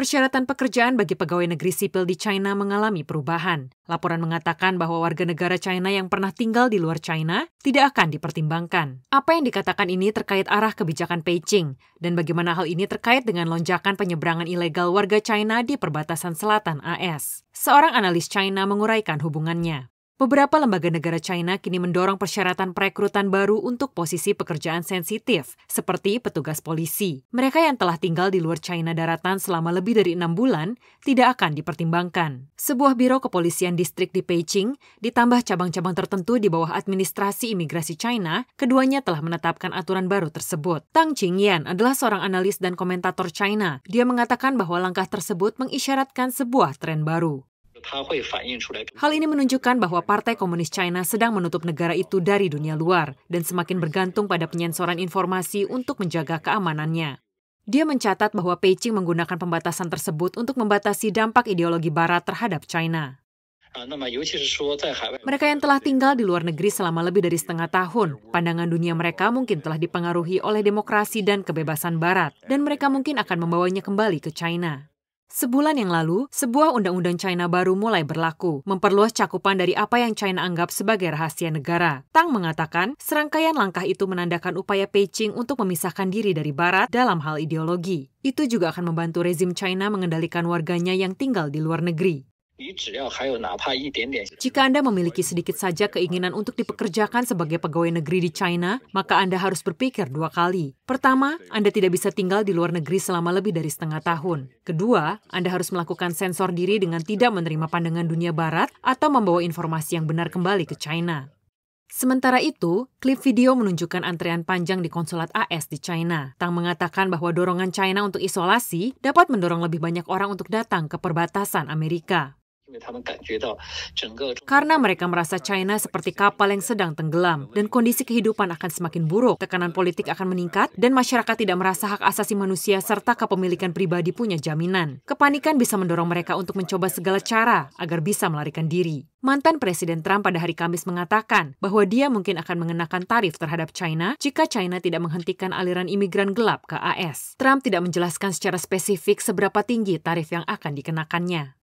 Persyaratan pekerjaan bagi pegawai negeri sipil di China mengalami perubahan. Laporan mengatakan bahwa warga negara China yang pernah tinggal di luar China tidak akan dipertimbangkan. Apa yang dikatakan ini terkait arah kebijakan Beijing dan bagaimana hal ini terkait dengan lonjakan penyeberangan ilegal warga China di perbatasan selatan AS. Seorang analis China menguraikan hubungannya. Beberapa lembaga negara China kini mendorong persyaratan perekrutan baru untuk posisi pekerjaan sensitif, seperti petugas polisi. Mereka yang telah tinggal di luar China daratan selama lebih dari enam bulan tidak akan dipertimbangkan. Sebuah biro kepolisian distrik di Beijing, ditambah cabang-cabang tertentu di bawah administrasi imigrasi China, keduanya telah menetapkan aturan baru tersebut. Tang Qingyan adalah seorang analis dan komentator China. Dia mengatakan bahwa langkah tersebut mengisyaratkan sebuah tren baru. Hal ini menunjukkan bahwa Partai Komunis China sedang menutup negara itu dari dunia luar dan semakin bergantung pada penyensoran informasi untuk menjaga keamanannya. Dia mencatat bahwa Beijing menggunakan pembatasan tersebut untuk membatasi dampak ideologi Barat terhadap China. Ah, mereka yang telah tinggal di luar negeri selama lebih dari setengah tahun, pandangan dunia mereka mungkin telah dipengaruhi oleh demokrasi dan kebebasan Barat, dan mereka mungkin akan membawanya kembali ke China. Sebulan yang lalu, sebuah undang-undang China baru mulai berlaku, memperluas cakupan dari apa yang China anggap sebagai rahasia negara. Tang mengatakan, serangkaian langkah itu menandakan upaya Beijing untuk memisahkan diri dari Barat dalam hal ideologi. Itu juga akan membantu rezim China mengendalikan warganya yang tinggal di luar negeri. Jika Anda memiliki sedikit saja keinginan untuk dipekerjakan sebagai pegawai negeri di China, maka Anda harus berpikir dua kali. Pertama, Anda tidak bisa tinggal di luar negeri selama lebih dari setengah tahun. Kedua, Anda harus melakukan sensor diri dengan tidak menerima pandangan dunia barat atau membawa informasi yang benar kembali ke China. Sementara itu, klip video menunjukkan antrean panjang di konsulat AS di China. Tang mengatakan bahwa dorongan China untuk isolasi dapat mendorong lebih banyak orang untuk datang ke perbatasan Amerika. Karena mereka merasa China seperti kapal yang sedang tenggelam dan kondisi kehidupan akan semakin buruk, tekanan politik akan meningkat dan masyarakat tidak merasa hak asasi manusia serta kepemilikan pribadi punya jaminan. Kepanikan bisa mendorong mereka untuk mencoba segala cara agar bisa melarikan diri. Mantan Presiden Trump pada hari Kamis mengatakan bahwa dia mungkin akan mengenakan tarif terhadap China jika China tidak menghentikan aliran imigran gelap ke AS. Trump tidak menjelaskan secara spesifik seberapa tinggi tarif yang akan dikenakannya.